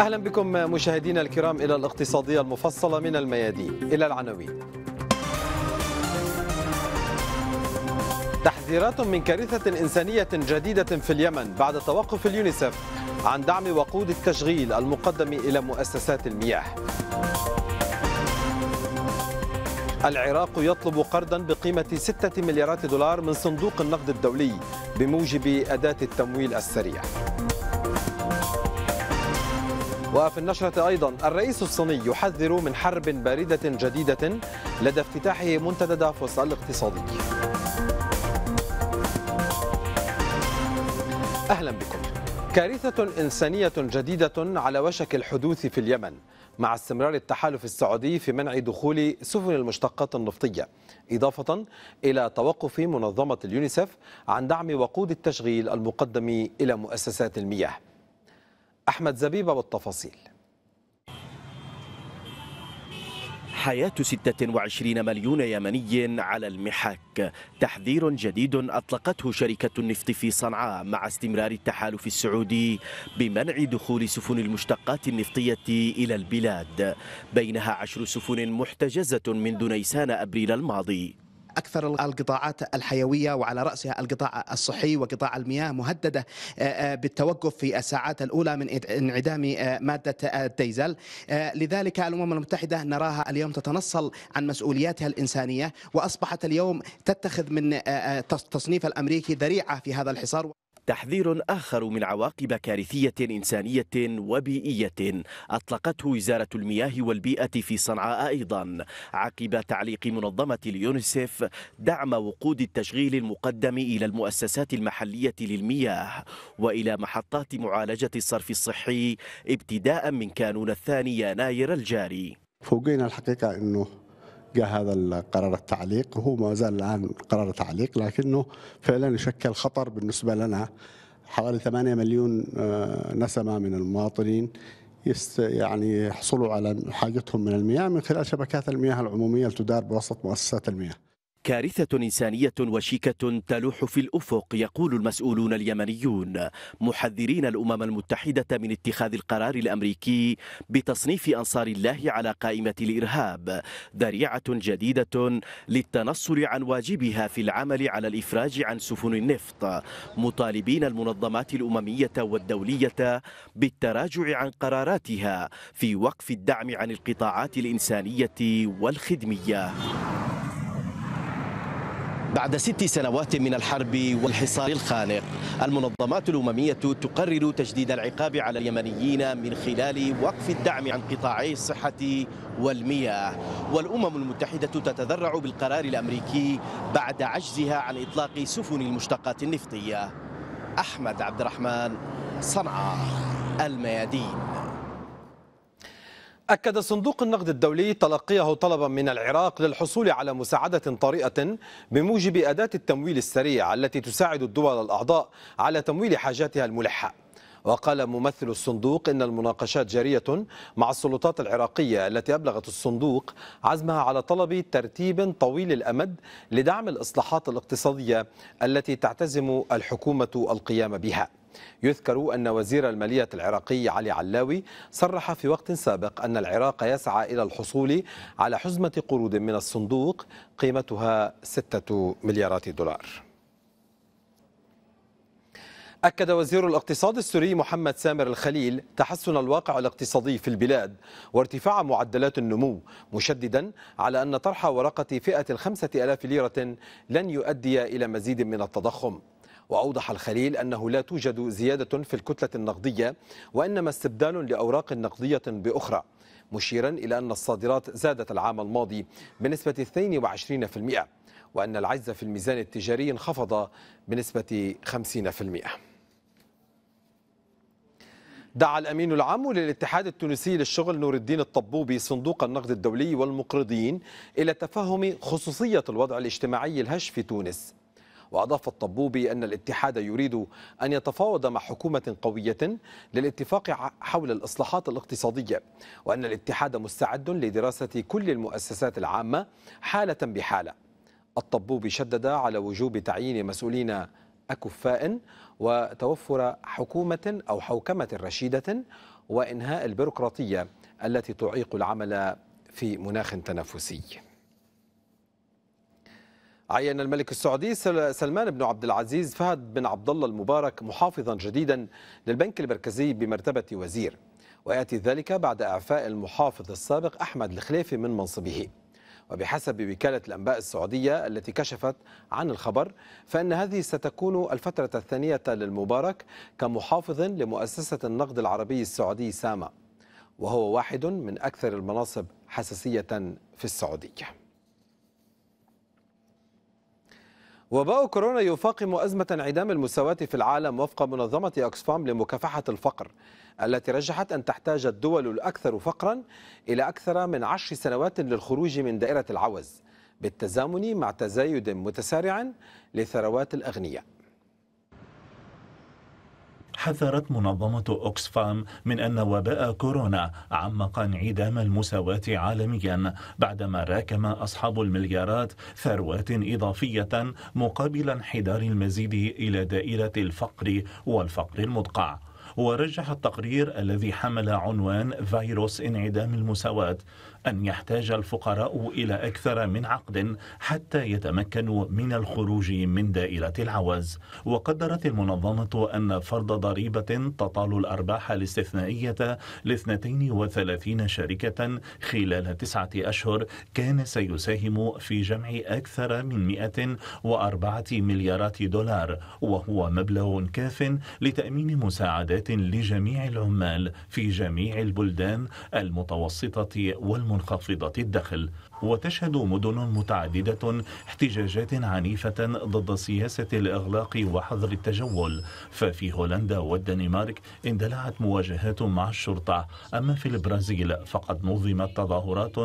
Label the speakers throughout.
Speaker 1: أهلا بكم مشاهدينا الكرام إلى الاقتصادية المفصلة من الميادين إلى العناوين تحذيرات من كارثة إنسانية جديدة في اليمن بعد توقف اليونيسف عن دعم وقود التشغيل المقدم إلى مؤسسات المياه العراق يطلب قرضا بقيمة 6 مليارات دولار من صندوق النقد الدولي بموجب أداة التمويل السريع وفي النشرة أيضا الرئيس الصيني يحذر من حرب باردة جديدة لدى افتتاحه منتدى دافوس الاقتصادي أهلا بكم كارثة إنسانية جديدة على وشك الحدوث في اليمن مع استمرار التحالف السعودي في منع دخول سفن المشتقات النفطية إضافة إلى توقف منظمة اليونيسف عن دعم وقود التشغيل المقدم إلى مؤسسات المياه
Speaker 2: أحمد زبيبة بالتفاصيل حياة 26 مليون يمني على المحك تحذير جديد أطلقته شركة النفط في صنعاء مع استمرار التحالف السعودي بمنع دخول سفن المشتقات النفطية إلى البلاد بينها عشر سفن محتجزة منذ نيسان أبريل الماضي اكثر القطاعات الحيويه وعلى راسها القطاع الصحي وقطاع المياه مهدده آه، آه، بالتوقف في الساعات الاولى من انعدام آه، ماده الديزل لذلك الامم المتحده نراها اليوم تتنصل عن مسؤولياتها الانسانيه واصبحت اليوم تتخذ من التصنيف الامريكي ذريعه في هذا الحصار تحذير آخر من عواقب كارثية إنسانية وبيئية أطلقته وزارة المياه والبيئة في صنعاء أيضا عقب تعليق منظمة اليونسيف دعم وقود التشغيل المقدم إلى المؤسسات المحلية للمياه وإلى محطات معالجة الصرف الصحي ابتداء من كانون الثاني يناير الجاري فوقينا الحقيقة أنه جاء هذا القرار التعليق وهو ما زال الآن قرار تعليق لكنه فعلا يشكل خطر بالنسبة لنا حوالي 8 مليون آه، نسمة من المواطنين يست يعني يحصلوا على حاجتهم من المياه من خلال شبكات المياه العمومية التدار بواسطة مؤسسات المياه كارثة إنسانية وشيكة تلوح في الأفق يقول المسؤولون اليمنيون محذرين الأمم المتحدة من اتخاذ القرار الأمريكي بتصنيف أنصار الله على قائمة الإرهاب ذريعة جديدة للتنصل عن واجبها في العمل على الإفراج عن سفن النفط مطالبين المنظمات الأممية والدولية بالتراجع عن قراراتها في وقف الدعم عن القطاعات الإنسانية والخدمية بعد ست سنوات من الحرب والحصار الخانق المنظمات الأممية تقرر تجديد العقاب على اليمنيين من خلال وقف الدعم عن قطاعي الصحة والمياه والأمم المتحدة تتذرع بالقرار الأمريكي بعد عجزها عن إطلاق سفن المشتقات النفطية أحمد عبد الرحمن صنعاء الميادين أكد صندوق النقد الدولي
Speaker 1: تلقيه طلبا من العراق للحصول على مساعدة طارئة بموجب أداة التمويل السريع التي تساعد الدول الأعضاء على تمويل حاجاتها الملحة وقال ممثل الصندوق إن المناقشات جارية مع السلطات العراقية التي أبلغت الصندوق عزمها على طلب ترتيب طويل الأمد لدعم الإصلاحات الاقتصادية التي تعتزم الحكومة القيام بها يذكر أن وزير المالية العراقي علي علاوي صرح في وقت سابق أن العراق يسعى إلى الحصول على حزمة قروض من الصندوق قيمتها 6 مليارات دولار أكد وزير الاقتصاد السوري محمد سامر الخليل تحسن الواقع الاقتصادي في البلاد وارتفاع معدلات النمو مشددا على أن طرح ورقة فئة الخمسة ألاف ليرة لن يؤدي إلى مزيد من التضخم وأوضح الخليل أنه لا توجد زيادة في الكتلة النقدية وإنما استبدال لأوراق نقدية بأخرى مشيرا إلى أن الصادرات زادت العام الماضي بنسبة 22% وأن العجز في الميزان التجاري انخفض بنسبة 50% دعا الامين العام للاتحاد التونسي للشغل نور الدين الطبوبي صندوق النقد الدولي والمقرضين الى تفهم خصوصيه الوضع الاجتماعي الهش في تونس وأضاف الطبوبي أن الاتحاد يريد أن يتفاوض مع حكومة قوية للاتفاق حول الإصلاحات الاقتصادية وأن الاتحاد مستعد لدراسة كل المؤسسات العامة حالة بحالة الطبوبي شدد على وجوب تعيين مسؤولين أكفاء وتوفر حكومة أو حوكمة رشيدة وإنهاء البيروقراطية التي تعيق العمل في مناخ تنافسي عين الملك السعودي سلمان بن عبد العزيز فهد بن عبد الله المبارك محافظا جديدا للبنك المركزي بمرتبه وزير وياتي ذلك بعد اعفاء المحافظ السابق احمد الخليفي من منصبه وبحسب وكالة الأنباء السعودية التي كشفت عن الخبر فإن هذه ستكون الفترة الثانية للمبارك كمحافظ لمؤسسة النقد العربي السعودي ساما وهو واحد من أكثر المناصب حساسية في السعودية وباء كورونا يفاقم أزمة انعدام المساواة في العالم وفق منظمة أكسفام لمكافحة الفقر التي رجحت أن تحتاج الدول الأكثر فقرا إلى أكثر من عشر سنوات للخروج من دائرة العوز بالتزامن مع تزايد متسارع لثروات الأغنياء
Speaker 3: حذرت منظمة أوكسفام من أن وباء كورونا عمق انعدام المساواة عالميا بعدما راكم أصحاب المليارات ثروات إضافية مقابل انحدار المزيد إلى دائرة الفقر والفقر المدقع ورجح التقرير الذي حمل عنوان فيروس انعدام المساواة أن يحتاج الفقراء إلى أكثر من عقد حتى يتمكنوا من الخروج من دائرة العوز وقدرت المنظمة أن فرض ضريبة تطال الأرباح الاستثنائية لاثنتين وثلاثين شركة خلال تسعة أشهر كان سيساهم في جمع أكثر من 104 مليارات دولار وهو مبلغ كاف لتأمين مساعدات لجميع العمال في جميع البلدان المتوسطة والمتوسطة منخفضة الدخل وتشهد مدن متعددة احتجاجات عنيفة ضد سياسة الإغلاق وحظر التجول ففي هولندا والدنمارك اندلعت مواجهات مع الشرطة أما في البرازيل فقد نظمت تظاهرات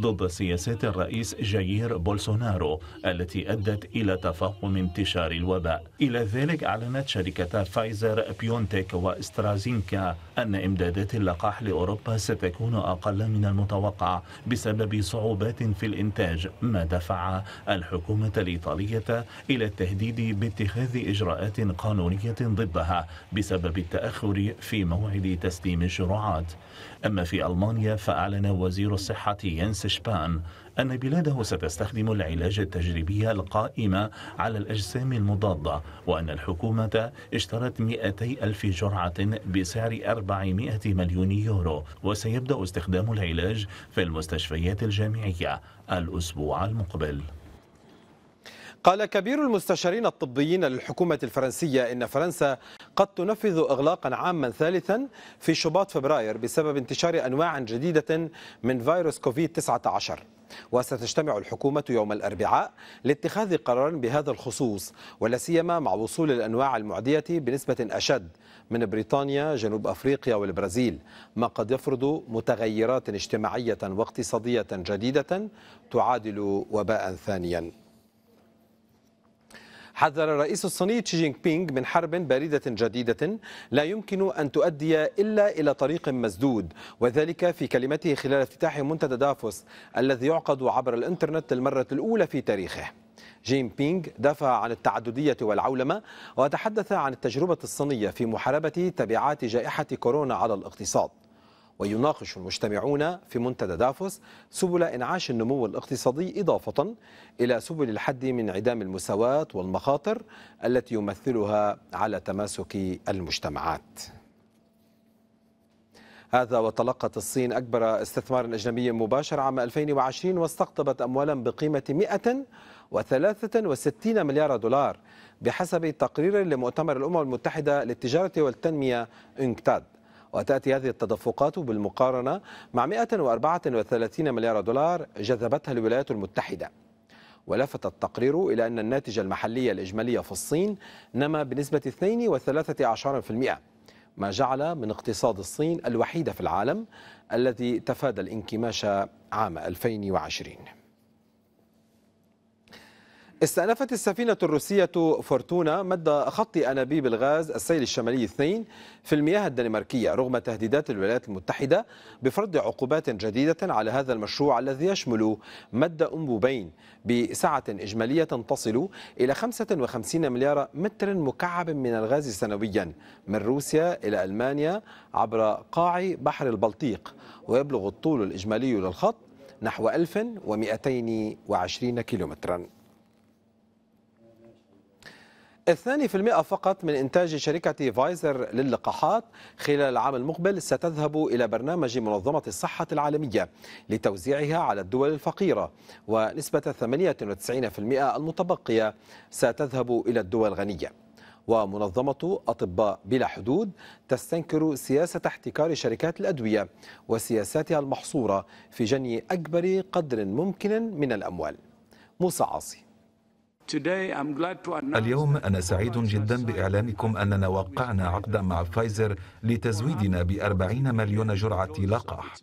Speaker 3: ضد سياسات الرئيس جايير بولسونارو التي أدت إلى تفاقم انتشار الوباء إلى ذلك أعلنت شركتا فايزر بيونتك واسترازينكا أن إمدادات اللقاح لأوروبا ستكون أقل من المتوقع بسبب صعوبات في الإنتاج ما دفع الحكومة الإيطالية إلى التهديد باتخاذ إجراءات قانونية ضدها بسبب التأخر في موعد تسليم الشروعات أما في ألمانيا فأعلن وزير الصحة ينس شبان أن بلاده ستستخدم العلاج التجريبي القائم على الأجسام المضادة وأن الحكومة اشترت 200 ألف جرعة بسعر 400 مليون يورو وسيبدأ استخدام العلاج في المستشفيات الجامعية الأسبوع المقبل قال كبير المستشارين
Speaker 1: الطبيين للحكومة الفرنسية إن فرنسا قد تنفذ إغلاقا عاما ثالثا في شباط فبراير بسبب انتشار أنواع جديدة من فيروس كوفيد 19 وستجتمع الحكومة يوم الأربعاء لاتخاذ قرار بهذا الخصوص ولا سيما مع وصول الأنواع المعدية بنسبة أشد من بريطانيا جنوب أفريقيا والبرازيل ما قد يفرض متغيرات اجتماعية واقتصادية جديدة تعادل وباء ثانيا حذر الرئيس الصيني تشي جينغ بينغ من حرب باردة جديدة لا يمكن أن تؤدي إلا إلى طريق مسدود وذلك في كلمته خلال افتتاح منتدى دافوس الذي يعقد عبر الإنترنت للمرة الأولى في تاريخه جين بينغ دافع عن التعددية والعولمة وتحدث عن التجربة الصينية في محاربة تبعات جائحة كورونا على الاقتصاد ويناقش المجتمعون في منتدى دافوس سبل إنعاش النمو الاقتصادي إضافة إلى سبل الحد من انعدام المساواة والمخاطر التي يمثلها على تماسك المجتمعات هذا وتلقت الصين أكبر استثمار أجنبي مباشر عام 2020 واستقطبت أموالا بقيمة 163 مليار دولار بحسب تقرير لمؤتمر الأمم المتحدة للتجارة والتنمية إنكتاد وتأتي هذه التدفقات بالمقارنة مع 134 مليار دولار جذبتها الولايات المتحدة ولفت التقرير إلى أن الناتج المحلي الإجمالي في الصين نما بنسبة 2.13% ما جعل من اقتصاد الصين الوحيد في العالم الذي تفادى الانكماش عام 2020 استأنفت السفينة الروسية فورتونا مد خط أنابيب الغاز السيل الشمالي اثنين في المياه الدنماركية رغم تهديدات الولايات المتحدة بفرض عقوبات جديدة على هذا المشروع الذي يشمل مد أنبوبين بسعة إجمالية تصل إلى 55 مليار متر مكعب من الغاز سنويا من روسيا إلى ألمانيا عبر قاع بحر البلطيق ويبلغ الطول الإجمالي للخط نحو 1220 كيلومتراً الثاني في المئة فقط من إنتاج شركة فايزر للقاحات خلال العام المقبل ستذهب إلى برنامج منظمة الصحة العالمية لتوزيعها على الدول الفقيرة ونسبة 98% المتبقية ستذهب إلى الدول الغنية ومنظمة أطباء بلا حدود تستنكر سياسة احتكار شركات الأدوية وسياساتها المحصورة في جني أكبر قدر ممكن من الأموال موسى عاصي
Speaker 2: اليوم
Speaker 1: أنا سعيد جدا بإعلانكم أننا وقعنا عقدا مع فايزر لتزويدنا بأربعين مليون جرعة لقاح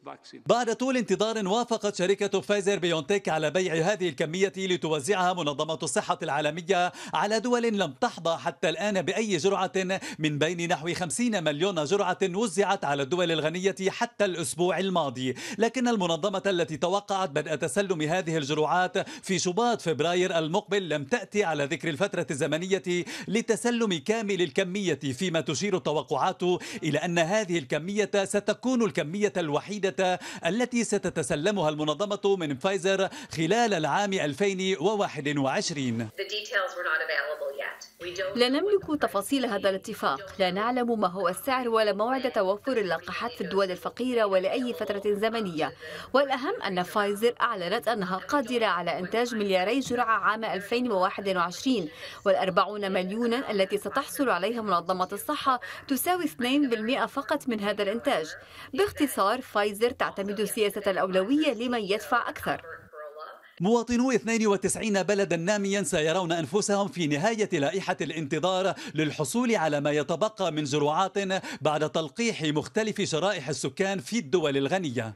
Speaker 1: بعد
Speaker 4: طول انتظار وافقت شركة فايزر بيونتيك على بيع هذه الكمية لتوزعها منظمة الصحة العالمية على دول لم تحظى حتى الآن بأي جرعة من بين نحو 50 مليون جرعة وزعت على الدول الغنية حتى الأسبوع الماضي لكن المنظمة التي توقعت بدء تسلم هذه الجرعات في شباط فبراير المقبل لم تكن تأتي على ذكر الفترة الزمنية لتسلم كامل الكمية فيما تشير التوقعات إلى أن هذه الكمية ستكون الكمية الوحيدة التي ستتسلمها المنظمة من فايزر خلال العام 2021
Speaker 2: لا نملك تفاصيل هذا الاتفاق لا نعلم ما هو السعر ولا موعد توفر اللقاحات في الدول الفقيرة ولأي فترة زمنية والأهم أن فايزر أعلنت أنها قادرة على إنتاج ملياري جرعة عام 2021 والأربعون مليونا التي ستحصل عليها منظمة الصحة تساوي 2% فقط من هذا الإنتاج باختصار فايزر تعتمد سياسة الأولوية لمن يدفع
Speaker 4: أكثر مواطنو 92 بلدا ناميا سيرون انفسهم في نهايه لائحه الانتظار للحصول على ما يتبقى من جرعات بعد تلقيح مختلف شرائح السكان في الدول الغنيه.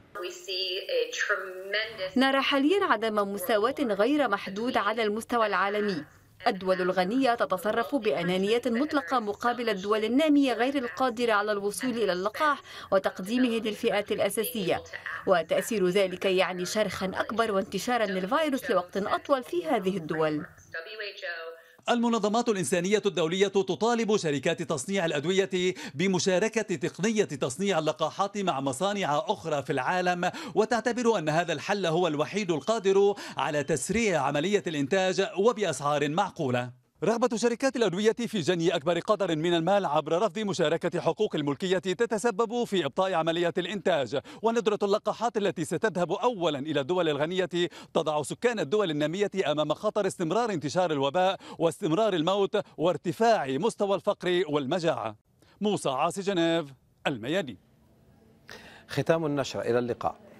Speaker 2: نرى حاليا عدم مساواة غير محدود على المستوى العالمي الدول الغنية تتصرف بأنانية مطلقة مقابل الدول النامية غير القادرة على الوصول إلى اللقاح وتقديمه للفئات الأساسية وتأثير ذلك يعني شرخا أكبر وانتشارا للفيروس لوقت أطول في هذه الدول
Speaker 4: المنظمات الإنسانية الدولية تطالب شركات تصنيع الأدوية بمشاركة تقنية تصنيع اللقاحات مع مصانع أخرى في العالم وتعتبر أن هذا الحل هو الوحيد القادر على تسريع عملية الإنتاج وبأسعار معقولة رغبة شركات الأدوية في جني أكبر قدر من المال عبر رفض مشاركة حقوق الملكية تتسبب في إبطاء عملية الإنتاج وندرة اللقاحات التي ستذهب أولا إلى الدول الغنية تضع سكان الدول النامية أمام خطر استمرار انتشار الوباء واستمرار الموت وارتفاع مستوى الفقر والمجاعة موسى عاصي جنيف الميادين
Speaker 1: ختام النشرة إلى اللقاء